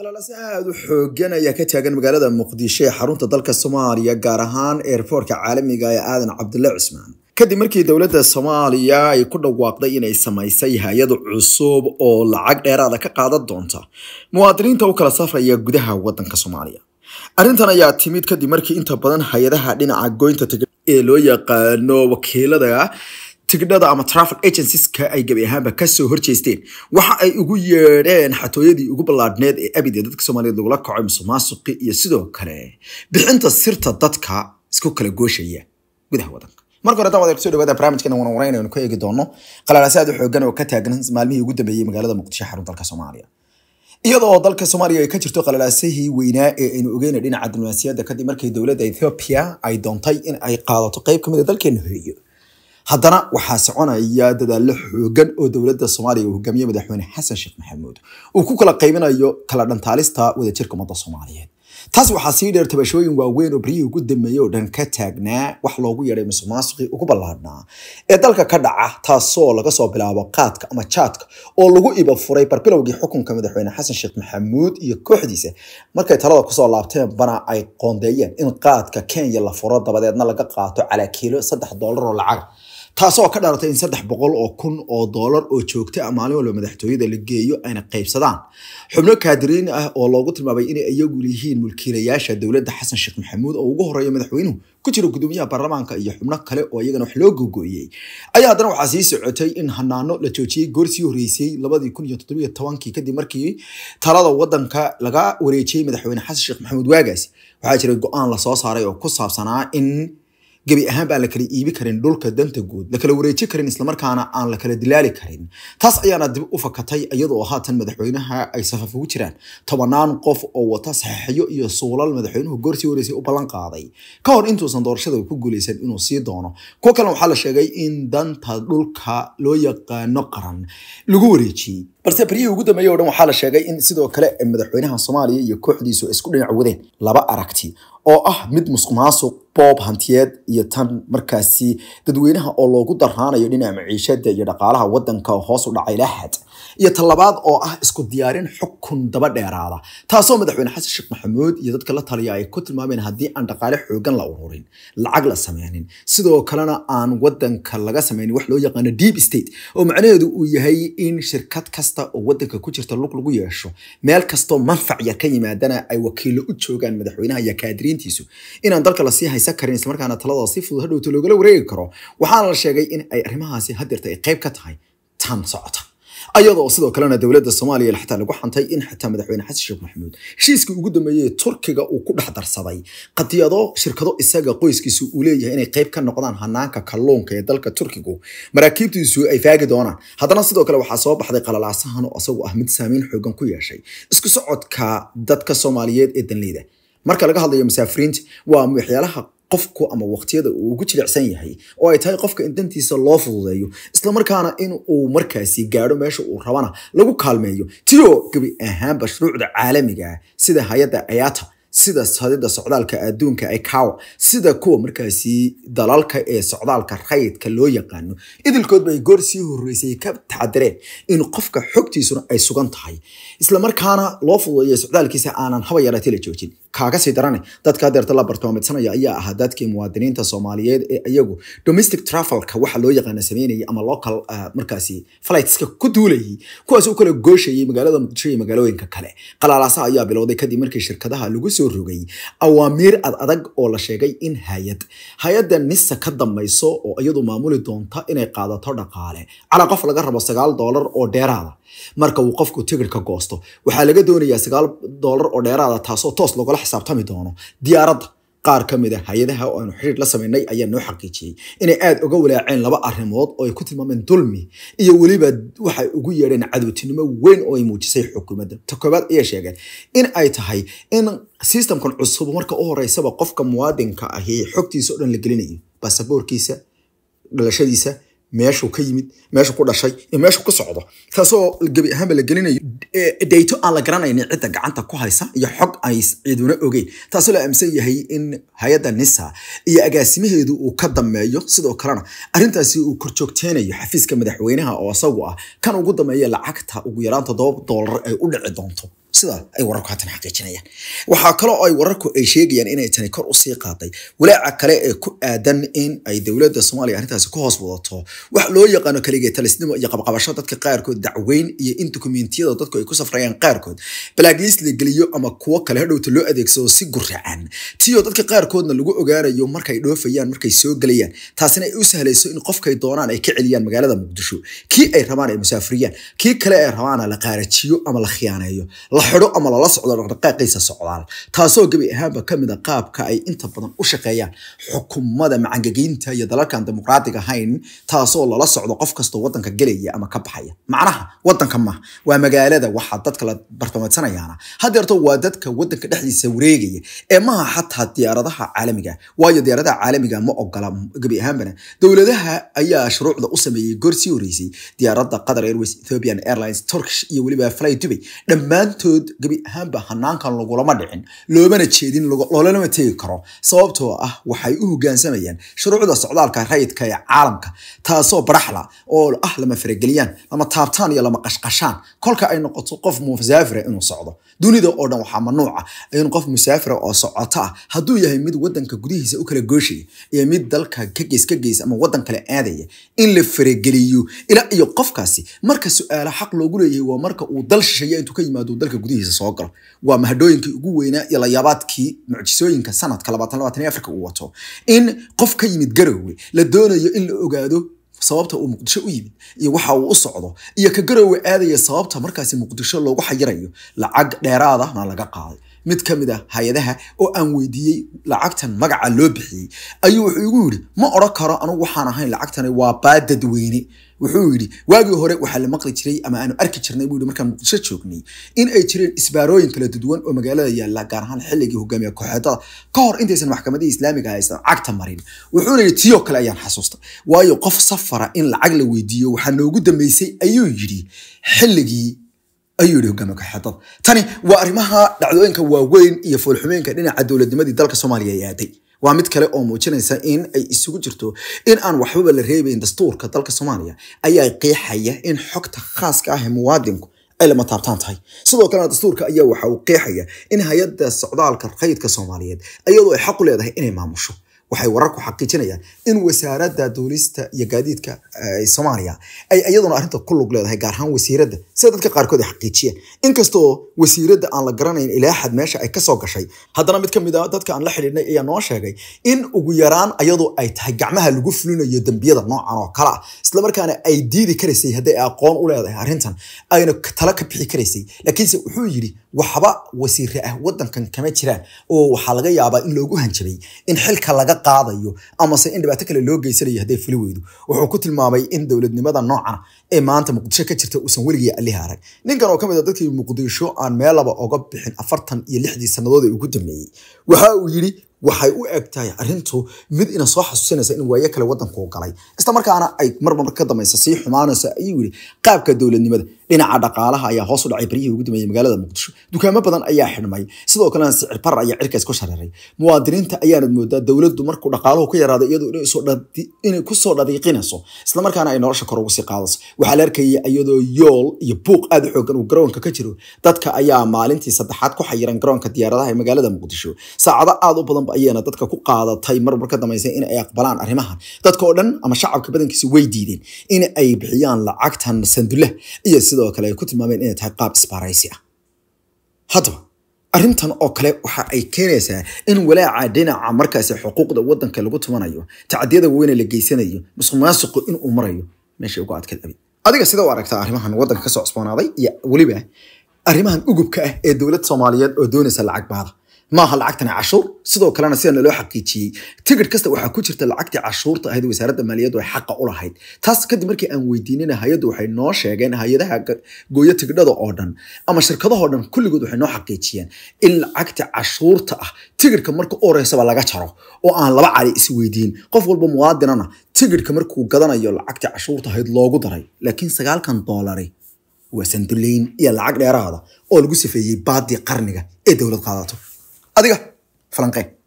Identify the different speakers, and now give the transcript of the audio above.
Speaker 1: dalaalaasi aad u xoogan ayaa ka taagan magaalada muqdisho ee xarunta dalka soomaaliya gaar ahaan eerboorka caalamiga ah ee aadan cabdulle cusmaan kadib markii dowladda soomaaliya ay ku dhawaaqday inay samaysay hay-ad cusub oo lacag dheeraada ka qaadan doonta muwaadiniinta u kala safraya gudaha waddanka soomaaliya arrintan ayaa timid kadib markii inta badan hay-adaha dhinaca goynta tega ee loo yaqaano wakiilada tigdhada ama travel agencieska ay gebi ahaanba kasoo horjeesteen waxa ay ugu yeedheen xatooyadii ugu ballaadhneed ee abide dadka soomaaliyeed lagula kacoy musuqmaasuqi iyo sidoo kale bixinta sirta dadka isku kala gooshaya gudaha wadanka marka hore haddaan wadaer kuso dhawaada barnamijkeena wanawarayn aynu ku eegi doono qalalaase aad u xoogan oo ka taagan maalmihii ugu dambeeyey magaalada muqdisho xarun dalka soomaaliya iyadoo dalka soomaaliya ay ka jirto qalalaasihii weynaa ee aynu ogeyna dhinaca diblomaasiyadda kadib markii dowladda ethoobia ay doontay in ay qaadato qeyb kamid a ah dalkeena hoeyo haddana waxaa soconaya dadaallo xoogan oo dowladda soomaaliya uu hogaamiye madaxweyne xasan sheekh maxamuud uu ku kala qaybinayo kala dhantaalista wadajirka ummadda soomaaliyeed taas waxaa sii dheer tabashooyin waaweyn oo baryihii ugu dambeeyey oo dhan ka taagnaa wax loogu yeeray musuq maasuqii ugu ballaadhnaa ee dalka ka dhaca taasoo laga soo bilaabo qaadka ama jaadka oo lagu iba furay barbilowgii xukunka madaxweyne xasan sheekh maxamuud iyo kooxdiisa markay talada kusoo laabteen bana ay qoondeeyeen in qaadka kenya la furo dabadeedna laga qaato calaakiilo saddex doolar oo lacaga taasoo ka dhalatay in saddex boqol oo kun oo doolar oo joogta ah maalin walba madaxtooyada la geeyo ayna qaybsadaan xubno kaadiriin ah oo loogu tilmaamay inay iyagu yihiin mulkiilayaasha dowladda xasan sheekh maxamuud oo ugu horeeya madaxweynuhu ku jira gudoomiyaha baarlamaanka iyo xubno kale oo iyagana wax loo gogoyey ayaa haddana waxaa sii socotay in hanaano la joojiyey goorsii horeysay labadii kun iyo toddobiyo tobankii kadib markii talada wadanka laga wareejiyey madaxweyne xasan sheekh maxamuud waagaas waxaa jiray go-aan lasoo saaray oo ku saabsanaa in gebi ahaan aan la kala iibi karin dhulka danta guud la kala wareeji karin islamarkaana aan la kala dilaali karin taas ayaana dib u fakatay iyadoo haatan madaxweynaha ay safaf ugu jiraan tobanaan qof oo wata saxeixyo iyo suulal madaxweynuhu goorsii horeysay u ballan qaaday ka hor intuusan doorashada ku guuleysan inuu sii doono kuwo kalena waxaa la sheegay in danta dhulka loo yaqaano qaran lagu wareejiyey balse baryihii ugu dambeeyey o dhan waxaa la sheegay in sidoo kale madaxweynaha soomaaliya iyo kooxdiisu isku dhinac wadeen laba aragti oo ah mid musuq boob hantiyeed iyo tan markaasi dadweynaha oo loogu daraanayo dhinaca maciishada iyo dhaqaalaha wadanka hoos u dhacay laxad iyo talabaad oo ah isku diyaarin xukun daba dheeraada taasoo madaxweyne xasan sheekh maxamuud iyo dadka la taliya ay ku tilmaameen haddii aan dhaqaale xoogan la ururin lacag la sameynin sidoo kalena aan wadanka laga sameynin wax loo yaqaano deep state oo macnaheedu uu yahay in shirkad kasta oo wadanka ku jirta lug lagu yeesho meel kastoo manfac yar ka yimaadana ay wakiilo u joogaan madaxweynaha iyo kaadiriintiisu inaan dalka lasii haysan haysan karin isla markaana si fudud hadhowta loogala wareegi karo waxaana la sheegay in ay arrimahaasi haddeerta ay qayb ka tahay tan socota ayadoo sidoo kalena dowladda soomaaliya xataa lagu xantay in xataa madaxweyne xasan sheekh maxamuud heshiiskii ugu dambeeyey turkiga uu ku dhex darsaday qadiyado shirkado isaga qoyskiisu uu leeyahay inay qayb ka noqdaan hanaanka kalluunka ee dalka turkigu maraakiibtiisu ay faagi doonaan haddana sidoo kale waxaa soo baxday qalalaasahan oo isagu ah mid saamiyn xoogan ku yeeshay isku socodka dadka soomaaliyeed ee danleyda marka laga hadlayo musaafiriinta waa waxyaalaha qofku ama waqtiyada uu ugu jilicsan yahay oo ay tahay qofka in dantiisa loo fududeeyo islamarkaana in uu markaasi gaadho meesha uu rabana lagu kaalmeeyo tio gebi ahaanba shuruucda caalamiga ah sida hay-adda ayaata sida sadida socdaalka adduunka ikawa sida kuwa markaasi dalalka ee socdaalka rayidka loo yaqaano idilkoodba ay goor sii horeysay ka tacadireen in qofka xogtiisuna ay sugan tahay islamarkaana loo fududeeyo socdaalkiisa aanan haba yaratila joojin kaaga sii daran dadka la bartoomadsanaya ayaa ahaa dadkii muwaadiniinta soomaaliyeed ee iyagu domestic travelka waxa loo yaqaana sameynayay ama local markaasi flightska ku duulayay kuwaas u kala gooshayay magaalada muqdisho iyo magaalooyinka kale qalaalaasaha ayaa bilowday kadib markii shirkadaha lagu soo rogay awaamiir ad adag oo la sheegay in hay-ad hay-adda nisa ka dambayso oo iyadu maamuli doonta inay qaadato dhaqaale calaa qof laga rabo sagaal doolar oo dheeraada marka uu qofku tigirka goosto waxaa laga doonayaa sagaal doolar oo dheeraada taasoo toos logala xisaabtami doono diyaaradda qaar ka a ah hay-adaha oo aanu xidhiir la samaynay ayaa noo xaqiijiyey inay aad uga walaaceen laba arrimood oo ay ku tilmaameen dulmi iyo weliba waxay ugu yeedheen cadowtinimo weyn oo ay muujisay xukuumadda ta koobaad ayay sheegeen in ay tahay in sistamkan cusub marka u horeysaba qofka muwaadinka ahi xogtiisa o dhan la gelinayo basaboorkiisa dhalashadiisa meeshuu ka yimid meeshuu ku dhashay iyo meeshuu ku socdo taasoo gebi ahaanba la gelinayo dayto aan la garanaynin cidda gacanta ku haysa iyo xog ay ciiduna ogeyn taasoo la aaminsan yahay in hay-adda nisa iyo agaasimaheedu uu ka dambeeyo sidoo kalena arintaasi uu korjoogteenayo xafiiska madaxweynaha oo isagu ah kan ugu dambeeya lacagta ugu yaraan toddoba doolar ay u dhici doonto sida ay wararku haatan xaqiijinayaan waxaa kaloo ay wararku ay sheegayaan inay tani kor usii qaaday walaaca kale ee ku aadan in ay dowladda soomaaliya arrintaasi ku hoos wadato wax loo yaqaano keligee talisnimo iyo qabqabasho dadka qaarkood dacweyn iyo in dukumentiyada dadku ay ku safrayaan qaarkood blacklist la geliyo ama kuwo kale hadhowta loo adeegsado si guracan tiyoo dadka qaarkoodna lagu ogaanayo markay dhoofayaan markay soo gelayaan taasina ay u sahlayso in qofkay doonaan ay ka celiyaan magaalada muqdisho kii ay rabaan ay musaafuriyaan kii kale ay rabaana la qaarajiyo ama la khiyaaneeyo xidho ama lala socdo dhaqdhaqaaqiisa socdaal taasoo gebi ahaanba ka mid a qaabka ay inta badan u shaqeeyaan xukuumada macangageynta iyo dalalkan dimuqraadiga ahayn taasoo lala socdo qof kastoo wadanka gelaya ama ka baxaya macnaha wadanka maaha waa magaalada waxaa dadka la bartamaedsanayaana hadeerto waa dadka wadanka dhexdiisa wareegaya ee maaha xataa diyaaradaha caalamiga waayo diyaaradaha caalamiga ma ogola gebi ahaanbana dowladaha ayaa shuruucda u sameeyey goor sii horreysay diyaarada qatar airways ethiopian airlines turkish iyo weliba fly dubay dhammaantood loo gebi ahaanba hanaankan lagulama dhicin loomana jeedin loolama tegi karo sababtoo ah waxay u hogaansamayaan shuruucda socdaalka rayidka ee caalamka taasoo baraxla oo ah lama farageliyaan lama taabtaan iyo lama qashqashaan kolka ay noqoto qof musaafira ah inuu socdo dunida oo dhan waxaa manuuca ah in qof musaafira ah oo socota ah hadduu yahay mid wadanka gudihiisa u kala gooshaya iyo mid dalka ka geys ka geys ama wadan kale aadaya in la farageliyo ilaa iyo qofkaasi marka su-aala xaq loogu leeyahay waa marka uu dal shisheeya intuu ka yimaado dalka gudihiisa gudihiisa soo galo waa mahadhooyinkii ugu weynaa iyo layaabaadkii mucjisooyinka sanadka afarka uu wato in qof ka yimid garowe la doonayo in la ogaado sababta uu muqdisho u yimid iyo waxa uu u socdo iyo ka garowe aadaya sababta markaasi muqdisho loogu xayirayo lacag dheeraadana laga qaaday mid ka mid a ah hay-adaha oo aan weydiiyey lacagtan magaca loo bixiyey ayuu wuxuu igu yidhi ma odhan karo anugu waxaan ahayn lacagtani waa baa dadweyne wuxuu yidhi waagii hore waxaa la maqli jiray ama aanu arki jirnay buu yidhi markaan muqdisho joognay in ay jireen isbaarooyin kala duduwan oo magaalada yaalla gaar ahaan xilligii hogaamiya kooxeetada ka hor intaysan maxkamadihii islaamiga ah haysan cagta marin wuxuuna yidhi tiyoo kale ayaan xasuustay waayo qof safara in lacag la weydiiyo waxaa noogu dambeysay ayuu yidhi xilligii ayuu yii hogaamiye kaxeetada tani waa arrimaha dhacdooyinka waaweyn iyo foolxumeynka dhinaca dowladnimadii dalka soomaaliya ay aaday waa mid kale oo muujinaysa in ay isugu jirto in aan waxbaba la reebayn dastuurka dalka soomaaliya ayaa qiixaya in xogta khaaska ah ee muwaadinku ay lama taabtaan tahay sidoo kalena dastuurka ayaa waxa uu qiixaya in hay-adda socdaalka rayidka soomaaliyeed iyadoo ay xaqu leedahay inay maamusho waxay warar ku xaqiijinayaan in wasaaradda duulista iyo gaadiidka soomaaliya ay iyaduna arrinta ku lug leedahay gaar ahaan wasiiradda sida dadka qaarkood ay xaqiijiyeen inkastoo wasiiradda aan la garanayn ilaa meesha ay kasoo gashay haddana mid ka mid a ah dadka aan la xidhiidhnay ayaa noo sheegay in ugu yaraan iyadu ay tahay gacmaha lagu fulinayo dembiyada noocan oo kale ah islamarkaana ay diidi karaysay hadday aqoon u leedahay arrintan ayna tala ka bixi karaysay laakiinse wuxuu yidhi waxba wasiire ah waddankan kama jiraan oo waxaa laga yaabaa in loogu hanjabay in xilka laga qaadayo amase in dhibaato kale loo geysanayo hadday fuli weydo wuxuu ku tilmaamay in dowladnimada noocan ee maanta muqdisho ka jirta uusan weligii alihi arag ninkan oo ka mid a ah dadkii muqdisho aan meelaba oga bixin afartan iyo lixdii sannadood ee ugu dambeeyey waxa uu yidhi waxay u eg tahay arintu mid ina soo xasuusinaysa in waayo kale wadankuu galay isla markaana ay marmar ka dambaysa sii xumaanayso ayuu yidhi qaabka dowladnimada dhinaca dhaqaalaha ayaa hoos u dhacay baryihii ugu dambeeyey magaalada muqdisho dukaamo badan ayaa xidhmay sidoo kalena sicirbar ah ayaa cirkaas ku shareeray muwaadiniinta ayaanad moodaa dowladdu markuu dhaqaaluhu ku yaraado iyadoo inay kusoo dhadiiqinayso isla markaana ay nolosha kor ugu sii qaadayso waxaa la arkayay iyadoo yool iyo buuq aad u xoogan uu garoonka ka jiro dadka ayaa maalintii saddexaad ku xayiran garoonka diyaaradaha ee magaalada muqdisho saacado aad u badan ayayna dadka ku qaadatay marmar ka dambeysay in aqbalaan arrimahan dadka oo dhan ama shacabka badankiisa way diideen in ay bixiyaan lacagtan sandulle iyo sidoo kale ay ku tilmaameen inay tahay qaab isbaaraysi ah haddaba arrintan oo kale waxa ay keenaysaa in walaaca dhinaca markaasi xuquuqda waddanka lagu tumanayo tacadiyada weyne la geysanayo musuqmaasuqu in uu marayo meesha ugu adkayd adiga sida u aragtaa arrimahan waddanka ka cusboonaaday iyo weliba arrimahan ugubka ah ee dowlad soomaaliyeed oo doonaysa lacag baada maaha lacagtana cashuur sidoo kalena sida naloo xaqiijiyey tigid kasta waxaa ku jirta lacagtii cashuurta ahayd wasaaradda maaliyaddu ay xaqa u lahayd taas kadib markii aan weydiinina hay-addu waxay noo sheegeen hay-adaha gooyo tigidhada oo dhan ama shirkadahoo dhan kulligood waxay noo xaqiijiyeen in lacagta cashuurta ah tigidhka marka u horeysaba laga jaro oo aan laba cali is weydiin qof walba muwaadinana tigidhka markuu gadanayo lacagtii cashuurta ahayd loogu daray laakiin sagaalkan doolari waa sanduleyn iyo lacag dheeraada oo lagu safeeyey baadii qarniga ee dowlad qaadato Adiós, flanque.